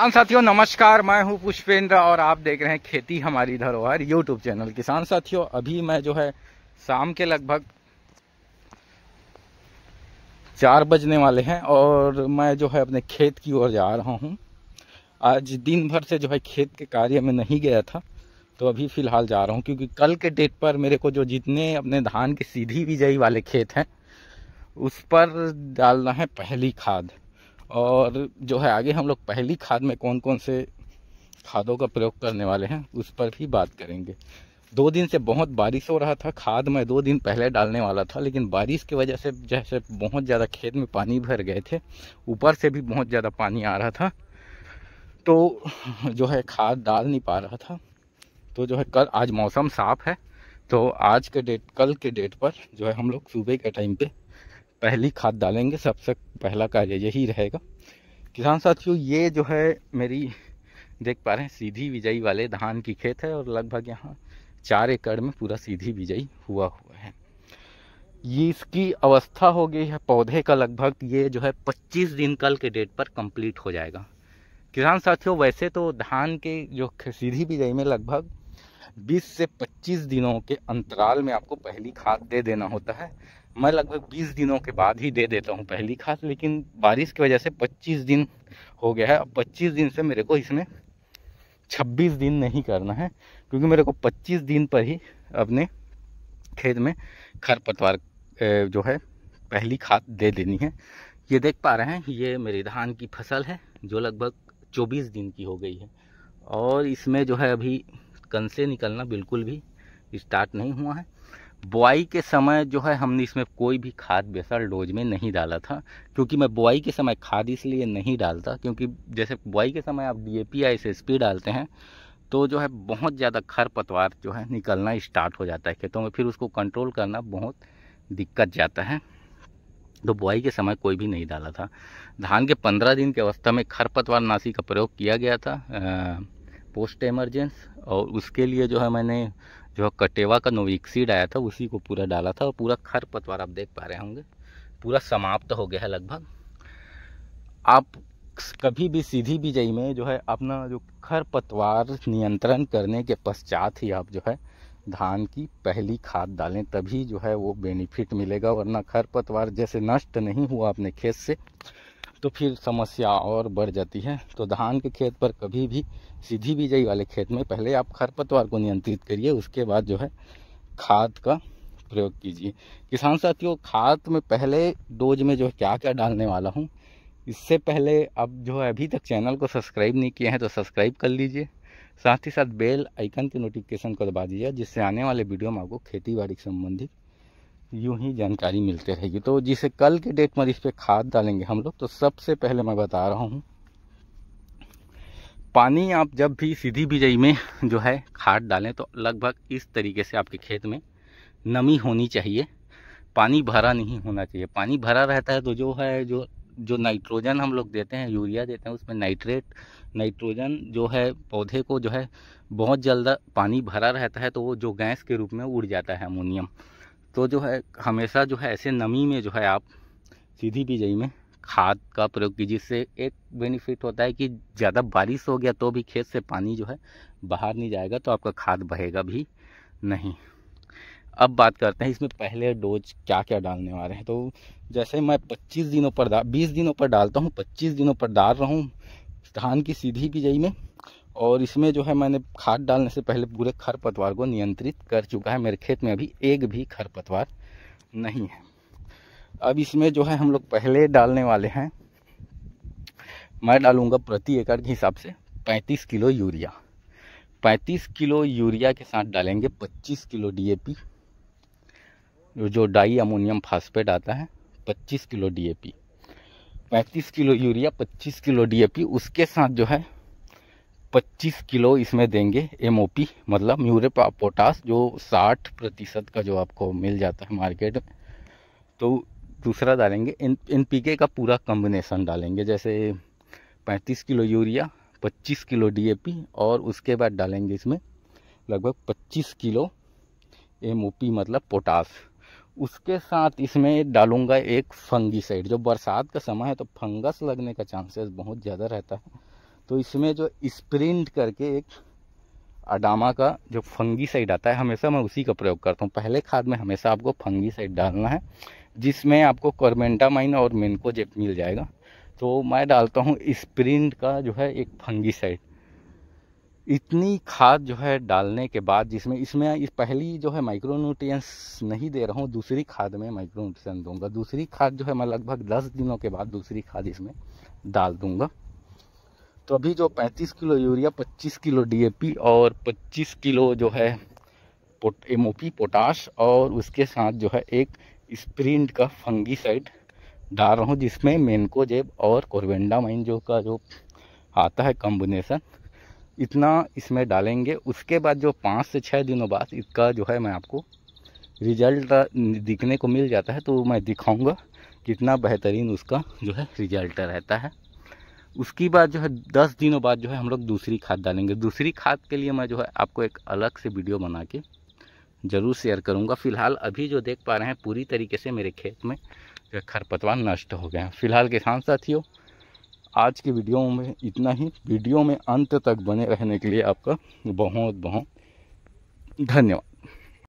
किसान साथियों नमस्कार मैं हूं पुष्पेंद्र और आप देख रहे हैं खेती हमारी धरोहर यूट्यूब चैनल किसान साथियों अभी मैं जो है शाम के लगभग चार बजने वाले हैं और मैं जो है अपने खेत की ओर जा रहा हूं आज दिन भर से जो है खेत के कार्य में नहीं गया था तो अभी फ़िलहाल जा रहा हूँ क्योंकि कल के डेट पर मेरे को जो जितने अपने धान के सीधी बिजाई वाले खेत हैं उस पर डालना है पहली खाद और जो है आगे हम लोग पहली खाद में कौन कौन से खादों का प्रयोग करने वाले हैं उस पर भी बात करेंगे दो दिन से बहुत बारिश हो रहा था खाद मैं दो दिन पहले डालने वाला था लेकिन बारिश की वजह से जैसे बहुत ज़्यादा खेत में पानी भर गए थे ऊपर से भी बहुत ज़्यादा पानी आ रहा था तो जो है खाद डाल नहीं पा रहा था तो जो है कल आज मौसम साफ़ है तो आज के डेट कल के डेट पर जो है हम लोग सुबह के टाइम पर पहली खाद डालेंगे सबसे पहला कार्य यही रहेगा किसान साथियों ये जो है मेरी देख पा रहे हैं सीधी विजयी वाले धान की खेत है और लगभग यहाँ चार एकड़ में पूरा सीधी विजयी हुआ हुआ है ये इसकी अवस्था हो गई है पौधे का लगभग ये जो है 25 दिन कल के डेट पर कंप्लीट हो जाएगा किसान साथियों वैसे तो धान के जो सीधी बिजाई में लगभग 20 से 25 दिनों के अंतराल में आपको पहली खाद दे देना होता है मैं लगभग 20 दिनों के बाद ही दे देता हूँ पहली खाद लेकिन बारिश की वजह से 25 दिन हो गया है अब 25 दिन से मेरे को इसमें 26 दिन नहीं करना है क्योंकि मेरे को 25 दिन पर ही अपने खेत में खरपतवार जो है पहली खाद दे देनी है ये देख पा रहे हैं ये मेरी धान की फसल है जो लगभग 24 दिन की हो गई है और इसमें जो है अभी कन से निकलना बिल्कुल भी स्टार्ट नहीं हुआ है बुआई के समय जो है हमने इसमें कोई भी खाद बेसर डोज में नहीं डाला था क्योंकि मैं बुआई के समय खाद इसलिए नहीं डालता क्योंकि जैसे बुआई के समय आप डी ए पी या एस एस पी डालते हैं तो जो है बहुत ज़्यादा खर पतवार जो है निकलना स्टार्ट हो जाता है खेतों में फिर उसको कंट्रोल करना बहुत दिक्कत जाता है तो बुआई के समय कोई भी नहीं डाला था धान के पंद्रह दिन की अवस्था में खर पतवार नाशी का प्रयोग किया गया था आ, पोस्ट एमरजेंस और उसके लिए जो है मैंने जो है कटेवा का नोविक्सीड आया था उसी को पूरा डाला था और पूरा खर पतवार आप देख पा रहे होंगे पूरा समाप्त हो गया है लगभग आप कभी भी सीधी बिजाई में जो है अपना जो खर पतवार नियंत्रण करने के पश्चात ही आप जो है धान की पहली खाद डालें तभी जो है वो बेनिफिट मिलेगा वरना खर पतवार जैसे नष्ट नहीं हुआ अपने खेत से तो फिर समस्या और बढ़ जाती है तो धान के खेत पर कभी भी सीधी बिजाई वाले खेत में पहले आप खरपतवार को नियंत्रित करिए उसके बाद जो है खाद का प्रयोग कीजिए किसान साथियों खाद में पहले डोज में जो है क्या क्या डालने वाला हूँ इससे पहले अब जो है अभी तक चैनल को सब्सक्राइब नहीं किए हैं तो सब्सक्राइब कर लीजिए साथ ही साथ बेल आइकन के नोटिफिकेशन को दबा दीजिए जिससे आने वाले वीडियो में आपको खेती बाड़ी संबंधित यूं ही जानकारी मिलते रहेगी तो जिसे कल के डेट में इस पर खाद डालेंगे हम लोग तो सबसे पहले मैं बता रहा हूँ पानी आप जब भी सीधी बिजाई में जो है खाद डालें तो लगभग इस तरीके से आपके खेत में नमी होनी चाहिए पानी भरा नहीं होना चाहिए पानी भरा रहता है तो जो है जो जो नाइट्रोजन हम लोग देते हैं यूरिया देते हैं उसमें नाइट्रेट नाइट्रोजन जो है पौधे को जो है बहुत जल्द पानी भरा रहता है तो वो जो गैस के रूप में उड़ जाता है अमोनियम तो जो है हमेशा जो है ऐसे नमी में जो है आप सीधी बिजाई में खाद का प्रयोग कीजिए जिससे एक बेनिफिट होता है कि ज़्यादा बारिश हो गया तो भी खेत से पानी जो है बाहर नहीं जाएगा तो आपका खाद बहेगा भी नहीं अब बात करते हैं इसमें पहले डोज क्या क्या डालने वाले हैं तो जैसे मैं 25 दिनों पर 20 बीस दिनों पर डालता हूँ 25 दिनों पर डाल रहा हूँ धान की सीधी बिजाई में और इसमें जो है मैंने खाद डालने से पहले पूरे खरपतवार को नियंत्रित कर चुका है मेरे खेत में अभी एक भी खरपतवार नहीं है अब इसमें जो है हम लोग पहले डालने वाले हैं मैं डालूँगा प्रति एकड़ के हिसाब से 35 किलो यूरिया 35 किलो यूरिया के साथ डालेंगे 25 किलो डीएपी जो डाई अमोनियम फास्फेट आता है 25 kilo DAP 35 kilo urea 25 kilo DAP उसके साथ जो है 25 किलो इसमें देंगे एमओपी मतलब म्यूरे पोटास जो 60 प्रतिशत का जो आपको मिल जाता है मार्केट में तो दूसरा डालेंगे एन एन का पूरा कम्बिनेसन डालेंगे जैसे 35 किलो यूरिया 25 किलो डीएपी और उसके बाद डालेंगे इसमें लगभग 25 किलो एमओपी मतलब पोटास उसके साथ इसमें डालूंगा एक फंगी जो बरसात का समय है तो फंगस लगने का चांसेस बहुत ज़्यादा रहता है तो इसमें जो स्प्रिंट करके एक अडामा का जो फंगी साइड आता है हमेशा मैं उसी का प्रयोग करता हूँ पहले खाद में हमेशा आपको फंगी साइड डालना है जिसमें आपको कॉर्मेंटामाइन और मेनकोजेप मिल जाएगा तो मैं डालता हूँ स्प्रिंट का जो है एक फंगी साइड इतनी खाद जो है डालने के बाद जिसमें इसमें इस पहली जो है माइक्रोन्यूट्रियस नहीं दे रहा हूँ दूसरी खाद में माइक्रोन्यूट्रिय दूंगा दूसरी खाद जो है मैं लगभग दस दिनों के बाद दूसरी खाद इसमें डाल दूंगा तो अभी जो 35 किलो यूरिया 25 किलो डीएपी और 25 किलो जो है पोट एम पोटाश और उसके साथ जो है एक स्प्रिंट का फंगीसाइड डाल रहा हूँ जिसमें मेनकोजेब और और माइन जो का जो आता है कॉम्बिनेसन इतना इसमें डालेंगे उसके बाद जो पाँच से छः दिनों बाद इसका जो है मैं आपको रिजल्ट दिखने को मिल जाता है तो मैं दिखाऊंगा कितना बेहतरीन उसका जो है रिजल्ट रहता है उसकी बाद जो है दस दिनों बाद जो है हम लोग दूसरी खाद डालेंगे दूसरी खाद के लिए मैं जो है आपको एक अलग से वीडियो बना के ज़रूर शेयर करूँगा फिलहाल अभी जो देख पा रहे हैं पूरी तरीके से मेरे खेत में जो खरपतवार नष्ट हो गए हैं फिलहाल किसान साथियों आज की वीडियो में इतना ही वीडियो में अंत तक बने रहने के लिए आपका बहुत बहुत धन्यवाद